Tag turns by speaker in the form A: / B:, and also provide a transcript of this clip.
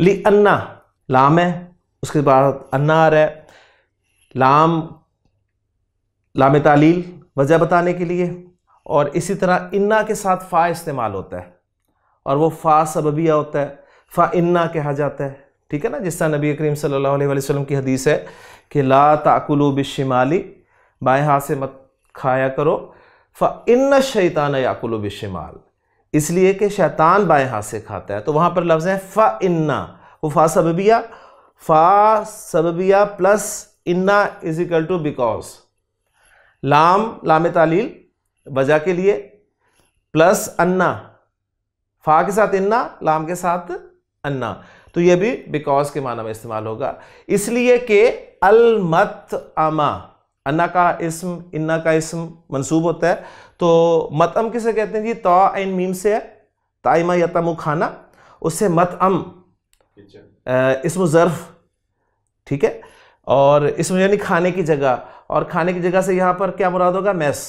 A: ली अन्ना लाम है उसके बाद अन्ना आ रहा है लाम लाम तालील वजह बताने के लिए और इसी तरह इन्ना के साथ फ़ा इस्तेमाल होता है और वो फ़ा सबबिया होता है फ़ा इन्ना कहा जाता है ठीक है ना जिस तरह नबी करीम सल्लल्लाहु अलैहि वसल्लम की हदीस है कि ला ताकुलू बिशिमाली बाएँ हाथ से मत खाया करो फ़ा इन्ना शैतान याकुलू बिशिमाल इसलिए कि शैतान बाएं हाथ से खाता है तो वहाँ पर लफ्ज़ है फ इन्ना वो फ़ा सबबिया फ़ा सबबिया प्लस इन्ना इज इक्वल टू बिकॉज लाम लाम तालील वजह के लिए प्लस अन्ना फ़ा के साथ इन्ना लाम के साथ अन्ना तो ये भी बिकॉज के माना में इस्तेमाल होगा इसलिए के अलमत अमा अन्ना का इसम इन्ना का इसम मनसूब होता है तो अम किसे कहते हैं जी तो एन मीम से है ताइमा तमु खाना उससे मतअम इसम ज़र्फ ठीक है और इसमें यानी खाने की जगह और खाने की जगह से यहाँ पर क्या मुराद होगा मैस